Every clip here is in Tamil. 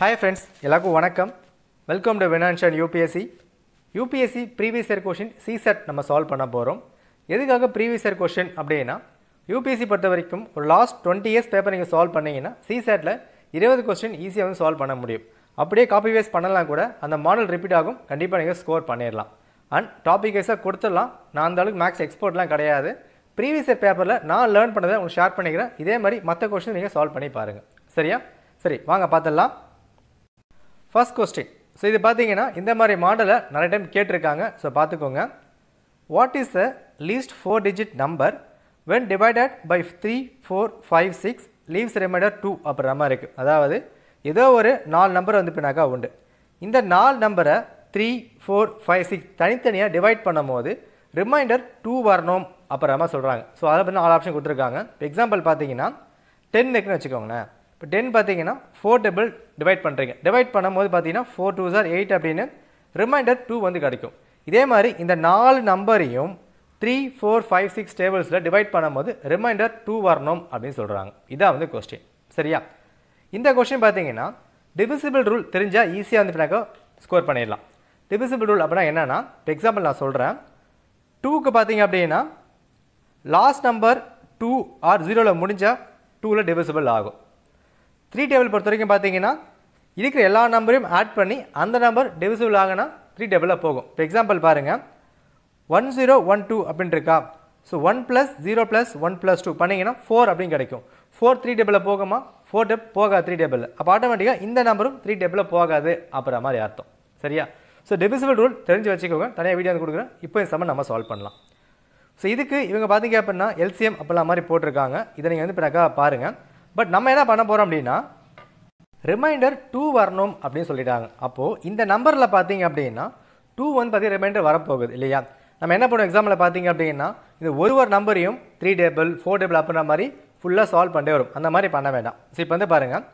ஹாய் ஃப்ரெண்ட்ஸ் எல்லாருக்கும் வணக்கம் வெல்கம் டு வினான்ஷன் UPSC UPSC previous year question CSAT நம்ம சால்வ் பண்ண போகிறோம் எதுக்காக ப்ரீவியஸ் இயர் கொஷின் அப்படின்னா யூபிஎஸ்சி பொறுத்த வரைக்கும் ஒரு லாஸ்ட் டுவெண்ட்டி இயர்ஸ் பேப்பர் நீங்கள் சால்வ் பண்ணிங்கன்னா சிசெட்டில் இருபது கொஸ்டின் ஈஸியாக வந்து சால்வ் பண்ண முடியும் அப்படியே காப்பி வேஸ்ட் பண்ணலாம் கூட அந்த மாடல் ரிப்பீட் ஆகும் கண்டிப்பாக நீங்கள் ஸ்கோர் பண்ணிடலாம் அண்ட் டாபிக் வைஸாக கொடுத்துடலாம் நான் அந்த அளவுக்கு மேக்ஸ் எக்ஸ்போர்ட்லாம் கிடையாது ப்ரீவியஸ் இயர் பேப்பரில் நான் லேர்ன் பண்ணதை உங்களுக்கு ஷேர் பண்ணிக்கிறேன் இதே மாதிரி மற்ற கொஸ்டின் நீங்கள் சால்வ் பண்ணி பாருங்கள் சரியா சரி வாங்க பார்த்துடலாம் ஃபஸ்ட் கொஸ்டின் ஸோ இது பார்த்தீங்கன்னா இந்த மாதிரி மாடலை நிறைய டைம் கேட்டிருக்காங்க ஸோ பார்த்துக்கோங்க what is the least four digit number when divided by three four five six leaves remainder two அப்படின்ற மாதிரி இருக்குது அதாவது ஏதோ ஒரு நாலு நம்பர் வந்து பின்னாக்கா உண்டு இந்த நாலு நம்பரை த்ரீ ஃபோர் ஃபைவ் சிக்ஸ் தனித்தனியாக டிவைட் பண்ணும் போது ரிமைண்டர் டூ வரணும் அப்புறமா சொல்கிறாங்க ஸோ அதை பற்றி ஆல் ஆப்ஷன் கொடுத்துருக்காங்க இப்போ எக்ஸாம்பிள் பார்த்தீங்கன்னா டென் இருக்குன்னு வச்சுக்கோங்களேன் இப்போ டென் பார்த்தீங்கன்னா ஃபோர் டபுள் டிவைட் பண்ணுறீங்க டிவைட் பண்ணும்போது பார்த்தீங்கன்னா ஃபோர் டூ சார் எயிட் அப்படின்னு ரிமைண்டர் டூ வந்து கிடைக்கும் இதே மாதிரி இந்த நாலு நம்பரையும் த்ரீ ஃபோர் ஃபைவ் சிக்ஸ் டேபிள்ஸில் டிவைட் பண்ணும்போது ரிமைண்டர் டூ வரணும் அப்படின்னு சொல்கிறாங்க இதான் வந்து கொஸ்டின் சரியா இந்த கொஸ்டின் பார்த்தீங்கன்னா டிவிசிபிள் ரூல் தெரிஞ்சால் ஈஸியாக வந்து ஸ்கோர் பண்ணிடலாம் டிவிசிபிள் ரூல் அப்படின்னா என்னென்னா இப்போ எக்ஸாம்பிள் நான் சொல்கிறேன் டூக்கு பார்த்தீங்க அப்படின்னா லாஸ்ட் நம்பர் டூ ஆர் ஜீரோவில் முடிஞ்சால் டூவில் டிவிசிபிள் ஆகும் த்ரீ டேபிள் பொறுத்த வரைக்கும் பார்த்தீங்கன்னா இருக்கிற எல்லா நம்பரையும் ஆட் பண்ணி அந்த நம்பர் டிவிசிபிள் ஆகினா த்ரீ டேபிளாக போகும் இப்போ எக்ஸாம்பிள் பாருங்கள் ஒன் ஜீரோ ஒன் டூ அப்படின்ட்டுருக்கா so one plus zero plus one plus two பண்ணிங்கன்னா ஃபோர் அப்படின்னு கிடைக்கும் ஃபோர் த்ரீ டேபிளில் போகுமா ஃபோர் டேப் போகாது த்ரீ டேபிளில் அப்போ ஆட்டோமேட்டிக்காக இந்த நம்பரும் த்ரீ டேபிளில் போகாது அப்படின்ற மாதிரி அர்த்தம் சரியா ஸோ டிவிசிபிள் ரூல் தெரிஞ்சு வச்சுக்கோங்க தனியாக வீடியோ வந்து கொடுக்குறேன் இப்போ இந்த சம்மன் நம்ம சால்வ் பண்ணலாம் ஸோ இதுக்கு இவங்க பார்த்தீங்க அப்படின்னா எல்சிஎம் அப்படிலாம் மாதிரி போட்டிருக்காங்க இதை நீங்கள் வந்து பிறக்கா பாருங்கள் பட் நம்ம என்ன பண்ண போகிறோம் அப்படின்னா ரிமைண்டர் டூ வரணும் அப்படின்னு சொல்லிட்டாங்க அப்போது இந்த நம்பரில் பார்த்தீங்க அப்படின்னா டூ வந்து பார்த்தீங்கன்னா ரிமைண்டர் வரப்போகுது இல்லையா நம்ம என்ன பண்ணுவோம் எக்ஸாம்பிளில் பார்த்தீங்க அப்படின்னா இந்த ஒரு ஒரு நம்பரையும் த்ரீ டேபிள் ஃபோர் டேபிள் அப்படின்ற மாதிரி ஃபுல்லாக சால்வ் பண்ணே வரும் அந்த மாதிரி பண்ண வேண்டாம் ஸோ இப்போ வந்து பாருங்கள்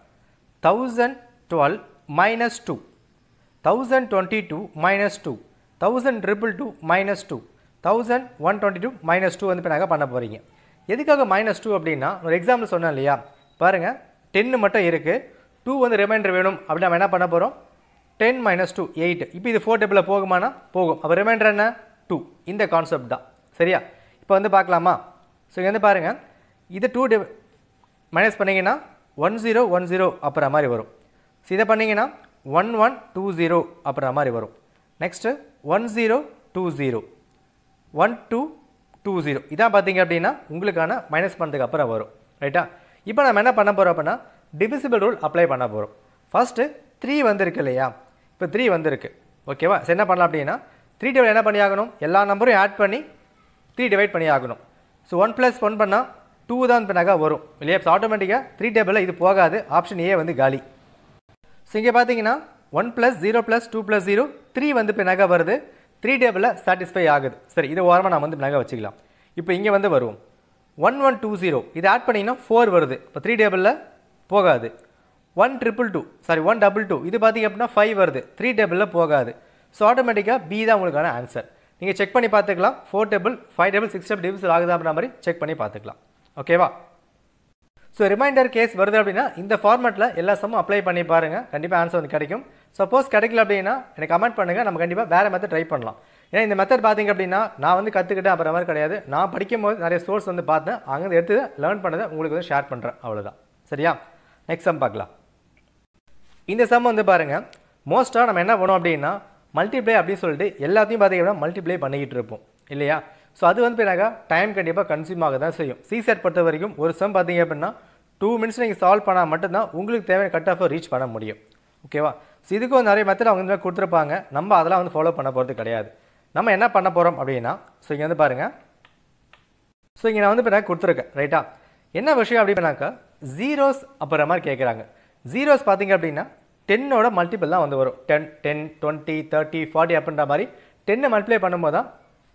thousand twelve minus two thousand thousand twenty two two minus triple two minus two thousand one 2, two minus two வந்து இப்போ நாங்கள் பண்ண போகிறீங்க எதுக்காக மைனஸ் டூ அப்படின்னா ஒரு எக்ஸாம்பிள் சொன்னேன் இல்லையா பாருங்கள் டென்னு மட்டும் இருக்குது டூ வந்து ரிமைண்டர் வேணும் அப்படி நம்ம என்ன பண்ண போகிறோம் டென் மைனஸ் டூ எயிட் இப்போ இது ஃபோர் டேபிளில் போகுமானா போகும் அப்போ ரிமைண்டர் என்ன டூ இந்த கான்செப்ட் தான் சரியா இப்போ வந்து பார்க்கலாமா ஸோ இங்கே வந்து பாருங்கள் இது டூ டே மைனஸ் பண்ணிங்கன்னா ஒன் ஜீரோ ஒன் ஜீரோ அப்புறம் மாதிரி வரும் ஸோ இதை பண்ணிங்கன்னா ஒன் ஒன் டூ ஜீரோ அப்படின்ற மாதிரி வரும் next one zero two zero one two two zero இதான் பார்த்தீங்க அப்படின்னா உங்களுக்கான மைனஸ் பண்ணதுக்கு அப்புறம் வரும் ரைட்டா இப்போ நம்ம என்ன பண்ண போகிறோம் அப்படின்னா டிவிசிபிள் ரூல் அப்ளை பண்ண போகிறோம் ஃபஸ்ட்டு த்ரீ வந்திருக்கு இல்லையா இப்போ த்ரீ வந்திருக்கு ஓகேவா சரி என்ன பண்ணலாம் அப்படின்னா த்ரீ டிவைட் என்ன பண்ணி ஆகணும் எல்லா நம்பரும் ஆட் பண்ணி த்ரீ டிவைட் பண்ணி ஆகணும் ஸோ ஒன் ப்ளஸ் ஒன் பண்ணால் டூ தான் இப்போ வரும் இல்லையா இப்போ ஆட்டோமேட்டிக்காக த்ரீ டேபிளில் இது போகாது ஆப்ஷன் ஏ வந்து காலி ஸோ இங்கே பார்த்தீங்கன்னா one plus zero plus two plus zero three வந்து இப்போ நகை வருது த்ரீ டேபிளில் சாட்டிஸ்ஃபை ஆகுது சரி இதை ஓரமாக நான் வந்து நகை வச்சுக்கலாம் இப்போ இங்கே வந்து வருவோம் ஒன் ஒன் டூ ஜீரோ இதை ஆட் பண்ணிங்கன்னா ஃபோர் வருது இப்போ த்ரீ டேபிளில் போகாது one triple two sorry one double two இது பார்த்திங்க அப்படின்னா ஃபைவ் வருது த்ரீ டேபிளில் போகாது ஸோ ஆட்டோமேட்டிக்காக பி தான் உங்களுக்கான ஆன்சர் நீங்கள் செக் பண்ணி பார்த்துக்கலாம் four table five table six table divisible ஆகுது அப்படின்ற மாதிரி செக் பண்ணி பார்த்துக்கலாம் ஓகேவா ஸோ ரிமைண்டர் கேஸ் வருது அப்படின்னா இந்த ஃபார்மெட்டில் எல்லா சமும் அப்ளை பண்ணி பாருங்கள் கண்டிப்பாக ஆன்சர் வந்து கிடைக்கும் சப்போஸ் கிடைக்கல அப்படின்னா எனக்கு கமெண்ட் பண்ணுங்கள் நம்ம கண்டிப்பாக வேறு மெத்தட் ட்ரை பண்ணலாம் ஏன்னா இந்த மெத்தட் பார்த்திங்க அப்படின்னா நான் வந்து கற்றுக்கிட்டேன் அப்புறம் மாதிரி கிடையாது நான் படிக்கும்போது நிறைய சோர்ஸ் வந்து பார்த்தேன் அங்கேருந்து எடுத்து லேர்ன் பண்ணதை உங்களுக்கு வந்து ஷேர் பண்ணுறேன் அவ்வளோதான் சரியா நெக்ஸ்ட் சம் பார்க்கலாம் இந்த சம் வந்து பாருங்கள் மோஸ்ட்டாக நம்ம என்ன பண்ணோம் அப்படின்னா மல்டிப்ளை அப்படின்னு சொல்லிட்டு எல்லாத்தையும் பார்த்திங்க அப்படின்னா மல்டிப்ளை பண்ணிக்கிட்டு இருப்போம் இல்லையா ஸோ அது வந்து என்னக்கா டைம் கண்டிப்பாக கன்சியூம் ஆக தான் செய்யும் சிசேட் பொறுத்த வரைக்கும் ஒரு சம் பார்த்தீங்க அப்படின்னா டூ மினிட்ஸ் நீங்கள் சால்வ் பண்ணால் மட்டும்தான் உங்களுக்கு தேவையான கட் ஆஃபை ரீச் பண்ண முடியும் ஓகேவா ஸோ இதுக்கும் நிறைய மெத்தட் அவங்க இதில் கொடுத்துருப்பாங்க நம்ம அதெல்லாம் வந்து ஃபாலோ பண்ண போகிறது கிடையாது நம்ம என்ன பண்ண போகிறோம் அப்படின்னா ஸோ இங்கே வந்து பாருங்கள் ஸோ இங்கே நான் வந்து இப்போ நான் கொடுத்துருக்கேன் ரைட்டா என்ன விஷயம் அப்படின்னாக்கா ஜீரோஸ் அப்புறம் மாதிரி கேட்குறாங்க ஜீரோஸ் பார்த்தீங்க அப்படின்னா டென்னோட மல்டிபிள் தான் வந்து வரும் ten ten twenty thirty forty அப்படின்ற மாதிரி டென்னை மல்டிப்ளை பண்ணும்போது தான்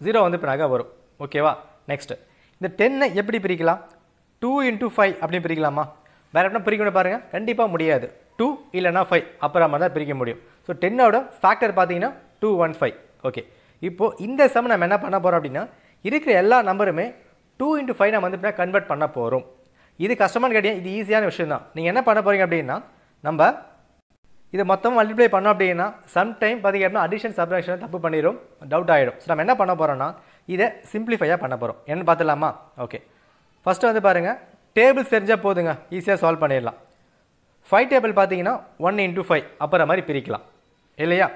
ஜீரோ வந்து இப்போ வரும் ஓகேவா நெக்ஸ்ட் இந்த டென்னை எப்படி பிரிக்கலாம் டூ இன்ட்டு ஃபைவ் அப்படின்னு பிரிக்கலாமா வேறு எப்படினா பிரிக்கணும் பாருங்கள் கண்டிப்பாக முடியாது டூ இல்லைனா ஃபைவ் அப்புறமா தான் பிரிக்க முடியும் ஸோ டென்னோட ஃபேக்டர் பார்த்தீங்கன்னா டூ ஒன் ஃபைவ் ஓகே இப்போது இந்த சம் நம்ம என்ன பண்ண போகிறோம் அப்படின்னா இருக்கிற எல்லா நம்பருமே டூ இன்ட்டு ஃபைவ் நம்ம வந்து கன்வெர்ட் பண்ண போகிறோம் இது கஷ்டமானு கிடையாது இது ஈஸியான விஷயம் தான் நீங்கள் என்ன பண்ண போகிறீங்க அப்படின்னா நம்ம இதை மொத்தம் மல்டிப்ளை பண்ணோம் அப்படின்னா சம்டைம் பார்த்திங்க அப்படின்னா அடிஷன் சப்ராக்ஷன் தப்பு பண்ணிடும் டவுட் ஆகிடும் ஸோ நம்ம என்ன பண்ண போகிறோம்னா இதை சிம்பிளிஃபையாக பண்ண போகிறோம் என்ன பார்த்துலாமா ஓகே ஃபஸ்ட்டு வந்து பாருங்கள் டேபிள்ஸ் தெரிஞ்சால் போதுங்க ஈஸியாக சால்வ் பண்ணிடலாம் ஃபைவ் டேபிள் பார்த்தீங்கன்னா ஒன் இன்ட்டு ஃபைவ் அப்புறம் மாதிரி பிரிக்கலாம் இல்லையா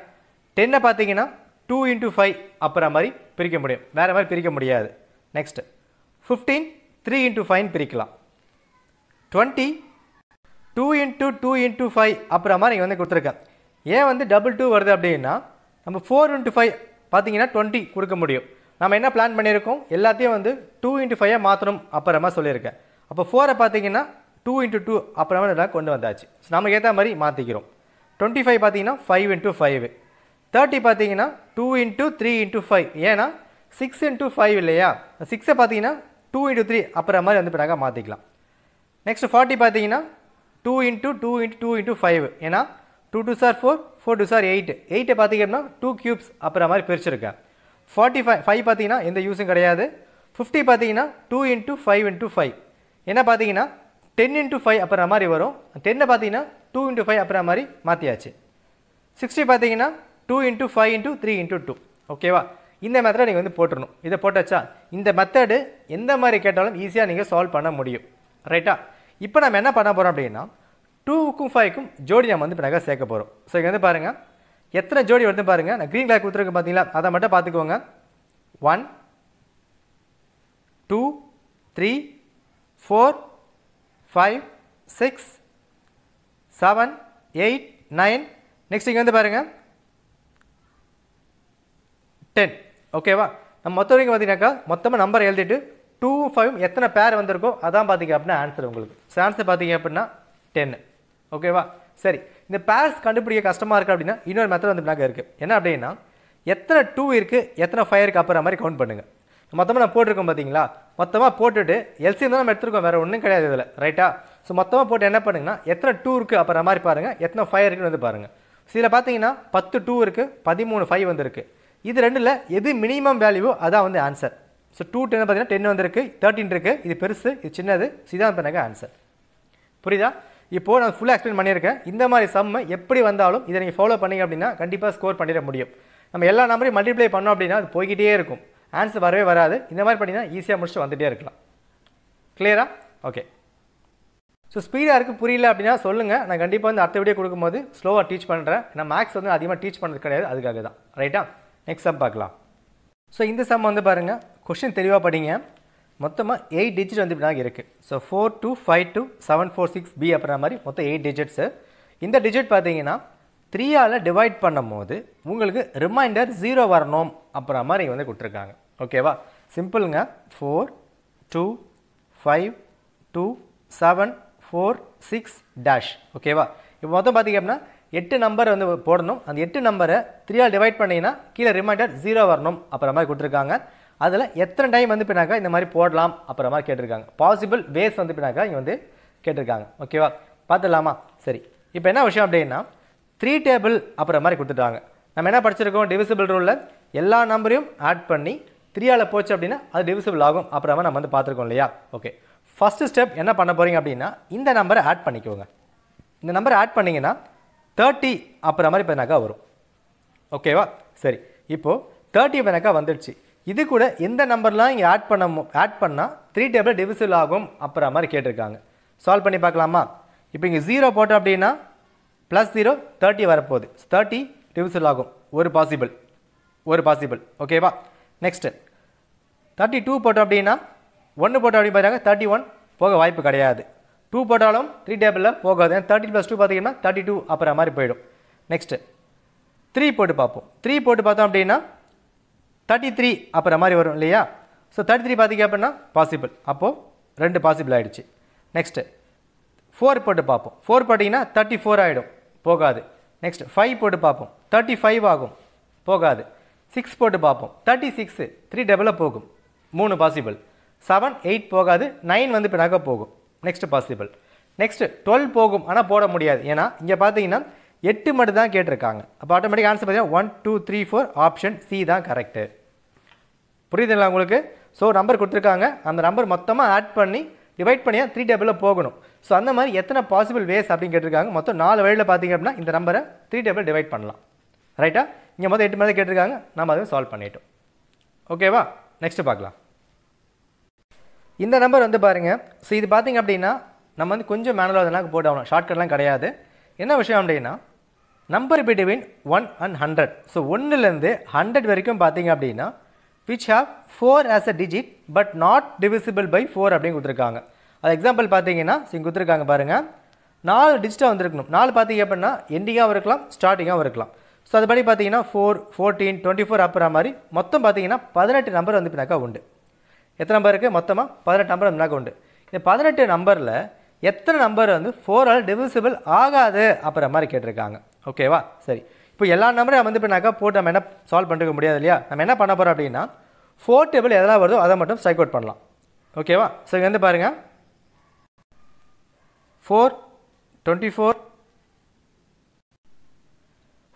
டென்னை பார்த்தீங்கன்னா டூ இன்ட்டு ஃபைவ் அப்புறம் மாதிரி பிரிக்க முடியும் வேறு மாதிரி பிரிக்க முடியாது next fifteen three into five பிரிக்கலாம் twenty two into two into five அப்புறம் மாதிரி இங்கே வந்து கொடுத்துருக்கேன் ஏன் வந்து டபுள் டூ வருது அப்படின்னா நம்ம ஃபோர் இன்ட்டு ஃபைவ் பார்த்தீங்கன்னா டுவெண்ட்டி கொடுக்க முடியும் நம்ம என்ன பிளான் பண்ணியிருக்கோம் எல்லாத்தையும் வந்து டூ இன்ட்டு ஃபைவாக மாற்றணும் அப்புறமா சொல்லியிருக்கேன் அப்போ ஃபோரை பார்த்தீங்கன்னா டூ இன்ட்டு டூ அப்புறமா நல்லா கொண்டு வந்தாச்சு ஸோ நமக்கு ஏற்ற மாதிரி மாற்றிக்கிறோம் டுவெண்ட்டி ஃபைவ் பார்த்தீங்கன்னா ஃபைவ் இன்ட்டு ஃபைவ் தேர்ட்டி பார்த்தீங்கன்னா two into three into five ஏன்னா சிக்ஸ் இன்ட்டு ஃபைவ் இல்லையா சிக்ஸை பார்த்தீங்கன்னா டூ இன்ட்டு த்ரீ அப்புறம் மாதிரி வந்து பிறகு மாற்றிக்கலாம் நெக்ஸ்ட் ஃபார்ட்டி பார்த்தீங்கன்னா two into two into two into five ஏன்னா டூ டூ சார் ஃபோர் ஃபோர் டூ சார் எயிட் எயிட்டை பார்த்தீங்கன்னா டூ க்யூப்ஸ் அப்புறம் மாதிரி பிரிச்சிருக்கேன் ஃபார்ட்டி ஃபைவ் ஃபைவ் பார்த்தீங்கன்னா எந்த யூஸும் கிடையாது ஃபிஃப்டி பார்த்தீங்கன்னா two into five into five என்ன பார்த்தீங்கன்னா டென் இன்ட்டு ஃபைவ் அப்புறம் மாதிரி வரும் டென்னை பார்த்தீங்கன்னா டூ இன்ட்டு ஃபைவ் அப்புறம் மாதிரி மாற்றியாச்சு சிக்ஸ்டி பார்த்தீங்கன்னா two into five into three into two ஓகேவா இந்த மெத்தடை நீங்கள் வந்து போட்டுடணும் இதை போட்டாச்சா இந்த மெத்தடு எந்த மாதிரி கேட்டாலும் ஈஸியாக நீங்கள் சால்வ் பண்ண முடியும் ரைட்டா இப்போ நம்ம என்ன பண்ண போகிறோம் அப்படின்னா டூவுக்கும் ஃபைவ்க்கும் ஜோடி நம்ம வந்து இப்போ சேர்க்க போகிறோம் ஸோ இங்கே வந்து பாருங்கள் எத்தனை ஜோடி வருது பாருங்கள் நான் க்ரீன் கலர் கொடுத்துருக்கேன் பார்த்தீங்களா அதை மட்டும் பார்த்துக்கோங்க one two three four five six seven eight nine next இங்கே வந்து பாருங்கள் டென் ஓகேவா நம்ம மொத்த வரைக்கும் பார்த்தீங்கன்னாக்கா மொத்தமாக நம்பர் எழுதிட்டு டூ ஃபைவ் எத்தனை பேர் வந்திருக்கோ அதான் பார்த்தீங்க அப்படின்னா ஆன்சர் உங்களுக்கு ஸோ ஆன்சர் பார்த்தீங்க அப்படின்னா டென்னு ஓகேவா சரி இந்த பேர்ஸ் கண்டுபிடிக்க கஷ்டமாக இருக்குது அப்படின்னா இன்னொரு மெத்தட் வந்து நாங்கள் இருக்குது என்ன அப்படின்னா எத்தனை டூ இருக்குது எத்தனை ஃபைவ் இருக்குது அப்புறம் மாதிரி கவுண்ட் பண்ணுங்கள் மொத்தமாக நான் போட்டிருக்கோம் பார்த்தீங்களா மொத்தமாக போட்டுட்டு எல்சி தான் நம்ம எடுத்துருக்கோம் வேறு ஒன்றும் கிடையாது இதில் ரைட்டா ஸோ மொத்தமாக போட்டு என்ன பண்ணுங்கன்னா எத்தனை டூ இருக்குது அப்புறம் மாதிரி பாருங்கள் எத்தனை ஃபைவ் இருக்குன்னு வந்து பாருங்கள் இதில் பார்த்தீங்கன்னா பத்து டூ இருக்குது பதிமூணு ஃபைவ் வந்துருக்கு இது ரெண்டில் எது மினிமம் வேல்யூவோ அதான் வந்து ஆன்சர் ஸோ டூ டென் பார்த்தீங்கன்னா டென் வந்திருக்கு தேர்ட்டின் இருக்குது இது பெருசு இது சின்னது ஸோ ஆன்சர் புரியுதா இப்போது நான் ஃபுல்லாக எக்ஸ்பிளைன் பண்ணியிருக்கேன் இந்த மாதிரி சம்மை எப்படி வந்தாலும் இதை நீங்கள் ஃபாலோ பண்ணிங்க அப்படின்னா கண்டிப்பாக ஸ்கோர் பண்ணிட முடியும் நம்ம எல்லா நம்பரையும் மல்டிப்ளை பண்ணோம் அப்படின்னா அது போய்கிட்டே இருக்கும் ஆன்சர் வரவே வராது இந்த மாதிரி பண்ணினா ஈஸியாக முடிச்சு வந்துகிட்டே இருக்கலாம் கிளியரா ஓகே ஸோ ஸ்பீடாக இருக்குது புரியல அப்படின்னா சொல்லுங்கள் நான் கண்டிப்பாக வந்து அடுத்த வீடியோ கொடுக்கும்போது ஸ்லோவாக டீச் பண்ணுறேன் நான் மேக்ஸ் வந்து அதிகமாக டீச் பண்ணுறது கிடையாது அதுக்காக தான் ரைட்டா நெக்ஸ்ட் சம் பார்க்கலாம் ஸோ இந்த சம் வந்து பாருங்கள் கொஷின் தெளிவாக படிங்க மொத்தமாக எயிட் டிஜிட் வந்து இப்படி இருக்குது so four two five two seven four six B அப்படின்ற மாதிரி மொத்தம் எயிட் டிஜிட்ஸு இந்த டிஜிட் பார்த்தீங்கன்னா த்ரீயால் டிவைட் பண்ணும் போது உங்களுக்கு ரிமைண்டர் ஜீரோ வரணும் அப்புற மாதிரி வந்து கொடுத்துருக்காங்க ஓகேவா சிம்பிளுங்க four two five two seven four six dash ஓகேவா இப்போ மொத்தம் பார்த்திங்க அப்படின்னா எட்டு நம்பர் வந்து போடணும் அந்த எட்டு நம்பரை த்ரீயால் டிவைட் பண்ணிங்கன்னா கீழே ரிமைண்டர் ஜீரோ வரணும் அப்புறம் மாதிரி கொடுத்துருக்காங்க அதில் எத்தனை டைம் வந்து பின்னாக்கா இந்த மாதிரி போடலாம் அப்புறமா கேட்டிருக்காங்க பாசிபிள் வேஸ் வந்து பின்னாக்கா இங்கே வந்து கேட்டிருக்காங்க ஓகேவா பார்த்துடலாமா சரி இப்போ என்ன விஷயம் அப்படின்னா த்ரீ டேபிள் அப்புறம் மாதிரி கொடுத்துட்டாங்க நம்ம என்ன படிச்சிருக்கோம் டிவிசிபிள் ரூலில் எல்லா நம்பரையும் ஆட் பண்ணி த்ரீயால் போச்சு அப்படின்னா அது டிவிசிபிள் ஆகும் அப்புறமா நம்ம வந்து பார்த்துருக்கோம் இல்லையா ஓகே ஃபஸ்ட்டு ஸ்டெப் என்ன பண்ண போகிறீங்க அப்படின்னா இந்த நம்பரை ஆட் பண்ணிக்கோங்க இந்த நம்பரை ஆட் பண்ணிங்கன்னா தேர்ட்டி அப்புறம் மாதிரி பதினாக்கா வரும் ஓகேவா சரி இப்போது தேர்ட்டி பதினாக்கா வந்துடுச்சு இது கூட எந்த நம்பர்லாம் இங்கே ஆட் பண்ண ஆட் பண்ணால் த்ரீ டேபிள் டிவிசிபிள் ஆகும் அப்புறம் மாதிரி கேட்டிருக்காங்க சால்வ் பண்ணி பார்க்கலாமா இப்போ இங்கே ஜீரோ போட்டோம் அப்படின்னா ப்ளஸ் ஜீரோ தேர்ட்டி வரப்போகுது தேர்ட்டி டிவிசிபிள் ஆகும் ஒரு பாசிபிள் ஒரு பாசிபிள் ஓகேவா நெக்ஸ்ட்டு தேர்ட்டி டூ போட்டோம் அப்படின்னா ஒன்று போட்டோம் அப்படின்னு பார்த்தாங்க தேர்ட்டி ஒன் போக வாய்ப்பு கிடையாது டூ போட்டாலும் த்ரீ டேபிளில் போகாது ஏன்னா தேர்ட்டி ப்ளஸ் டூ பார்த்தீங்கன்னா தேர்ட்டி டூ அப்புறம் மாதிரி போயிடும் நெக்ஸ்ட்டு த்ரீ போட்டு பார்ப்போம் த்ரீ போட்டு பார்த்தோம் அப்படின்னா தேர்ட்டி த்ரீ அப்புறம் மாதிரி வரும் இல்லையா ஸோ தேர்ட்டி த்ரீ பார்த்திங்க அப்படின்னா பாசிபிள் அப்போது ரெண்டு பாசிபிள் ஆகிடுச்சு நெக்ஸ்ட்டு ஃபோர் போட்டு பார்ப்போம் ஃபோர் போட்டிங்கன்னா தேர்ட்டி ஃபோர் ஆகிடும் போகாது நெக்ஸ்ட் ஃபைவ் போட்டு பார்ப்போம் தேர்ட்டி ஃபைவ் ஆகும் போகாது சிக்ஸ் போட்டு பார்ப்போம் தேர்ட்டி சிக்ஸு த்ரீ டெவலப் போகும் மூணு பாசிபிள் செவன் எயிட் போகாது நைன் வந்து பின்னாக போகும் நெக்ஸ்ட்டு பாசிபிள் நெக்ஸ்ட்டு டுவெல் போகும் ஆனால் போட முடியாது ஏன்னா இங்கே பார்த்தீங்கன்னா எட்டு மட்டும் தான் கேட்டிருக்காங்க அப்போ ஆட்டோமேட்டிக் ஆன்சர் பார்த்தீங்கன்னா one two three four option C தான் கரெக்டு புரியுதுங்களா உங்களுக்கு ஸோ நம்பர் கொடுத்துருக்காங்க அந்த நம்பர் மொத்தமாக ஆட் பண்ணி டிவைட் பண்ணியா த்ரீ டேபிளில் போகணும் ஸோ அந்த மாதிரி எத்தனை பாசிபிள் வேஸ் அப்படின்னு கேட்டிருக்காங்க மொத்தம் நாலு வழியில் பார்த்திங்க அப்படின்னா இந்த நம்பரை த்ரீ டேபிள் டிவைட் பண்ணலாம் ரைட்டா இங்கே மொத்தம் எட்டு மாதிரி கேட்டிருக்காங்க நம்ம அதை சால்வ் பண்ணிட்டோம் ஓகேவா நெக்ஸ்ட்டு பார்க்கலாம் இந்த நம்பர் வந்து பாருங்கள் ஸோ இது பார்த்திங்க அப்படின்னா நம்ம வந்து கொஞ்சம் மேனலாக போட்டு ஆகணும் ஷார்ட்கட்லாம் கிடையாது என்ன விஷயம் அப்படின்னா number between one and hundred so ஒன்றுலேருந்து ஹண்ட்ரட் வரைக்கும் பார்த்தீங்க அப்படின்னா which have four as a digit but not divisible by four அப்படின்னு கொடுத்துருக்காங்க அது எக்ஸாம்பிள் பார்த்தீங்கன்னா இங்கே கொடுத்துருக்காங்க பாருங்கள் நாலு டிஜிட்டாக வந்துருக்கணும் நாலு பார்த்தீங்க அப்படின்னா எண்டிங்காகவும் இருக்கலாம் ஸ்டார்டிங்காகவும் இருக்கலாம் ஸோ அதுபடி பார்த்தீங்கன்னா ஃபோர் ஃபோர்டீன் டுவெண்ட்டி ஃபோர் அப்புற மாதிரி மொத்தம் பார்த்தீங்கன்னா பதினெட்டு நம்பர் வந்து பின்னாக்கா உண்டு எத்தனை நம்பர் இருக்குது மொத்தமாக பதினெட்டு நம்பர் பின்னாக்கா உண்டு இந்த பதினெட்டு நம்பரில் எத்தனை நம்பர் வந்து ஃபோரால் டிவிசிபிள் ஆகாது அப்புறம் மாதிரி கேட்டிருக்காங்க ஓகேவா சரி இப்போ எல்லா நம்ம வந்து பண்ணாக்கா போட்டு நம்ம என்ன சால்வ் பண்ணிருக்க முடியாது இல்லையா நம்ம என்ன பண்ண போகிறோம் அப்படின்னா ஃபோர் டேபிள் எதெல்லாம் வருதோ அதை மட்டும் ஸ்ட்ரைக் அவுட் பண்ணலாம் ஓகேவா சரி வந்து பாருங்கள் four twenty four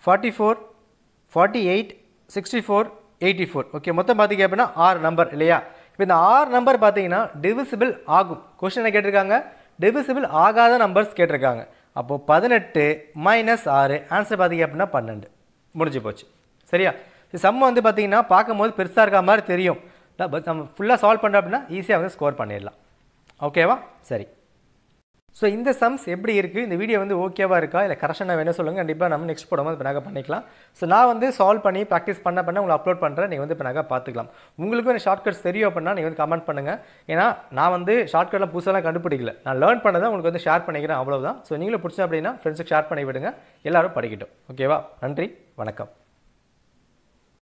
forty four forty eight sixty four eighty four okay மொத்தம் பார்த்திங்க அப்படின்னா ஆறு நம்பர் இல்லையா இப்போ இந்த ஆறு நம்பர் பார்த்தீங்கன்னா டிவிசிபிள் ஆகும் என்ன கேட்டிருக்காங்க டிவிசிபிள் ஆகாத நம்பர்ஸ் கேட்டிருக்காங்க அப்போது பதினெட்டு மைனஸ் ஆறு ஆன்சர் பார்த்திங்க அப்படின்னா பன்னெண்டு முடிஞ்சு போச்சு சரியா சம் வந்து பார்த்தீங்கன்னா பார்க்கும்போது பெருசாக இருக்க மாதிரி தெரியும் பட் நம்ம ஃபுல்லாக சால்வ் பண்ணுறோம் அப்படின்னா ஈஸியாக வந்து ஸ்கோர் பண்ணிடலாம் ஓகேவா சரி ஸோ இந்த சம்ஸ் எப்படி இருக்குது இந்த வீடியோ வந்து ஓகேவாக இருக்கா இல்லை கரெக்ஷனாக வேணும் சொல்லுங்கள் கண்டிப்பாக நம்ம நெக்ஸ்ட் போடும் போது பிறகு பண்ணிக்கலாம் ஸோ நான் வந்து சால்வ் பண்ணி ப்ராக்டிஸ் பண்ண பண்ண உங்களை அப்லோட் பண்ணுறேன் நீங்கள் வந்து பிறகு பார்த்துக்கலாம் உங்களுக்கும் எனக்கு ஷார்ட்கட்ஸ் தெரியும் அப்படின்னா நீங்கள் வந்து கமெண்ட் பண்ணுங்கள் ஏன்னா நான் வந்து ஷார்ட்கட்லாம் புதுசாலாம் கண்டுபிடிக்கல நான் லேர்ன் பண்ணதான் உங்களுக்கு வந்து ஷேர் பண்ணிக்கிறேன் அவ்வளோதான் ஸோ நீங்களும் பிடிச்சோம் அப்படின்னா ஃப்ரெண்ட்ஸுக்கு ஷேர் பண்ணி விடுங்க எல்லோரும் படிக்கட்டும் ஓகேவா நன்றி வணக்கம்